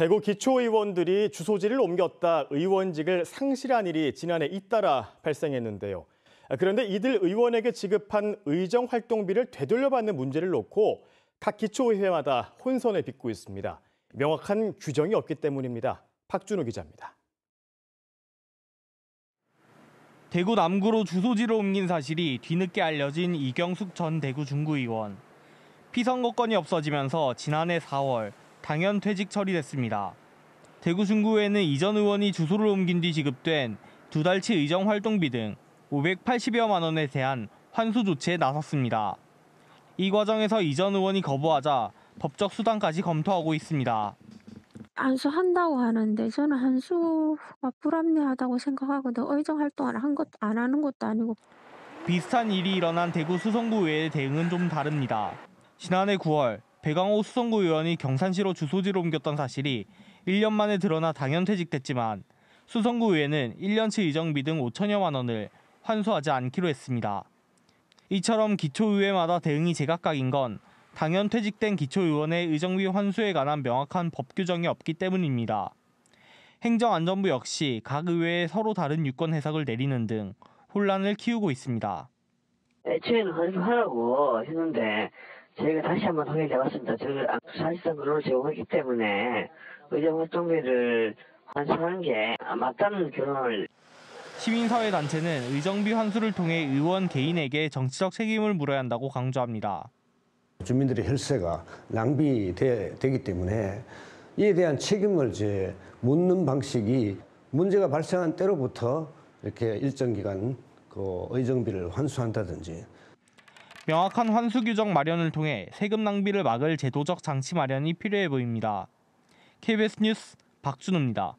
대구 기초의원들이 주소지를 옮겼다 의원직을 상실한 일이 지난해 잇따라 발생했는데요. 그런데 이들 의원에게 지급한 의정 활동비를 되돌려받는 문제를 놓고 각 기초의회마다 혼선을 빚고 있습니다. 명확한 규정이 없기 때문입니다. 박준우 기자입니다. 대구 남구로 주소지를 옮긴 사실이 뒤늦게 알려진 이경숙 전 대구 중구의원. 피선거권이 없어지면서 지난해 4월 당연 퇴직 처리됐습니다. 대구 중구에는 이전 의원이 주소를 옮긴 뒤 지급된 두 달치 의정 활동비 등 580여만 원에 대한 환수 조치에 나섰습니다. 이 과정에서 이전 의원이 거부하자 법적 수단까지 검토하고 있습니다. 안수한다고 하는데 저는 한수가 불합리하다고 생각하고든 의정 활동을 한것안 하는 것도 아니고 비슷한 일이 일어난 대구 수성구 외의 대응은 좀 다릅니다. 지난해 9월 배광호 수성구 의원이 경산시로 주소지를 옮겼던 사실이 1년 만에 드러나 당연 퇴직됐지만 수성구 의회는 1년치 이정비 등 5천여만 원을 환수하지 않기로 했습니다. 이처럼 기초의회마다 대응이 제각각인 건 당연 퇴직된 기초의원의 의정비 환수에 관한 명확한 법 규정이 없기 때문입니다. 행정안전부 역시 각 의회에 서로 다른 유권 해석을 내리는 등 혼란을 키우고 있습니다. 애초에는 환수하라고 했는데 저희가 다시 한번 확인해 봤습니다. 저는 아, 사실상 결혼을 제공했기 때문에 의정활동비를 환수하는 게 아, 맞다는 결혼을 시민사회단체는 의정비 환수를 통해 의원 개인에게 정치적 책임을 물어야 한다고 강조합니다. 주민들의 혈세가 낭비되기 때문에 이에 대한 책임을 이제 묻는 방식이 문제가 발생한 때로부터 이렇게 일정 기간 그 의정비를 환수한다든지 명확한 환수 규정 마련을 통해 세금 낭비를 막을 제도적 장치 마련이 필요해 보입니다. KBS 뉴스 박준우입니다.